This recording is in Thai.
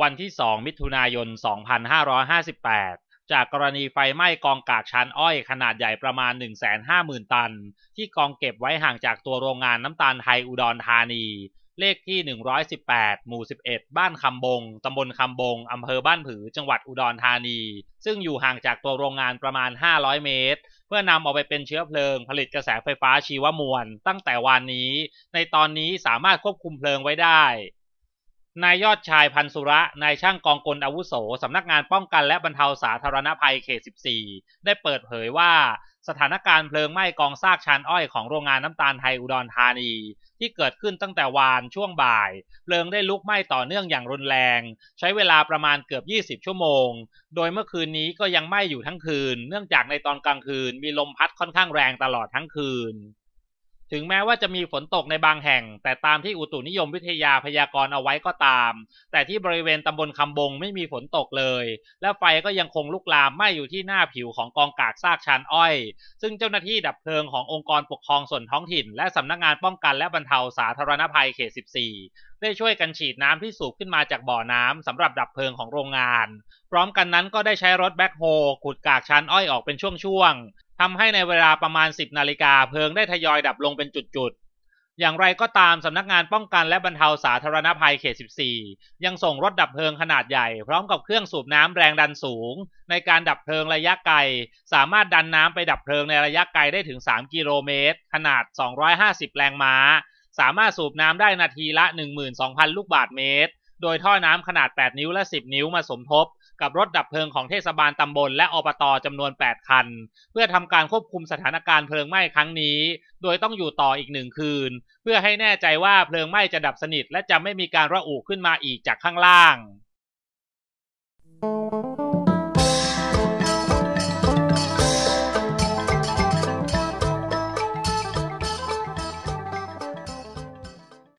วันที่ 2 มิถุนายน 2558 จากกรณีไฟไหม้กองกากชานอ้อยขนาดใหญ่ประมาณ 150,000 ตัน ที่กองเก็บไว้ห่างจากตัวโรงงานน้ำตาลไทยอุดรธานี เลขที่ 118 หมู่ 11 บ้านคำบง ตำบลคำบง อำเภอบ้านผือ จังหวัดอุดรธานี ซึ่งอยู่ห่างจากตัวโรงงานประมาณ 500 เมตร เพื่อนำเอาไปเป็นเชื้อเพลิงผลิตกระแสไฟฟ้าชีวมวลตั้งแต่วันนี้ ในตอนนี้สามารถควบคุมเพลิงไว้ได้นายยอดชายพันสุระ นายช่างกองกลอาวุโส สำนักงานป้องกันและบรรเทาสาธารณภัยเขต 14 ได้เปิดเผยว่า สถานการณ์เพลิงไหม้กองซากชานอ้อยของโรงงานน้ำตาลไทยอุดรธานี ที่เกิดขึ้นตั้งแต่วานช่วงบ่าย เพลิงได้ลุกไหม้ต่อเนื่องอย่างรุนแรง ใช้เวลาประมาณเกือบ 20 ชั่วโมง โดยเมื่อคืนนี้ก็ยังไหม้อยู่ทั้งคืน เนื่องจากในตอนกลางคืนมีลมพัดค่อนข้างแรงตลอดทั้งคืนถึงแม้ว่าจะมีฝนตกในบางแห่ง แต่ตามที่อุตุนิยมวิทยาพยากรณ์เอาไว้ก็ตาม แต่ที่บริเวณตำบลคำบงไม่มีฝนตกเลย และไฟก็ยังคงลุกลามไหม้อยู่ที่หน้าผิวของกองกากซากชานอ้อย ซึ่งเจ้าหน้าที่ดับเพลิงขององค์กรปกครองส่วนท้องถิ่นและสำนักงงานป้องกันและบรรเทาสาธารณภัยเขต 14 ได้ช่วยกันฉีดน้ำที่สูบขึ้นมาจากบ่อน้ำสำหรับดับเพลิงของโรงงาน พร้อมกันนั้นก็ได้ใช้รถแบ็คโฮขุดกากชานอ้อยออกเป็นช่วงๆทำให้ในเวลาประมาณ 10 นาฬิกาเพลิงได้ทยอยดับลงเป็นจุดๆ อย่างไรก็ตามสำนักงานป้องกันและบรรเทาสาธารณภัยเขต 14 ยังส่งรถดับเพลิงขนาดใหญ่ พร้อมกับเครื่องสูบน้ำแรงดันสูง ในการดับเพลิงระยะไกลสามารถดันน้ำไปดับเพลิงในระยะไกลได้ถึง 3 กิโลเมตร ขนาด 250 แรงม้า สามารถสูบน้ำได้นาทีละ 12,000 ลูกบาทเมตร โดยท่อน้ำขนาด 8 นิ้วและ 10 นิ้วมาสมทบกับรถดับเพลิงของเทศบาลตำบลและอบตจำนวน 8 คัน เพื่อทำการควบคุมสถานการณ์เพลิงไหม้ครั้งนี้ โดยต้องอยู่ต่ออีกหนึ่งคืน เพื่อให้แน่ใจว่าเพลิงไหม้จะดับสนิท และจะไม่มีการระอุขึ้นมาอีกจากข้างล่าง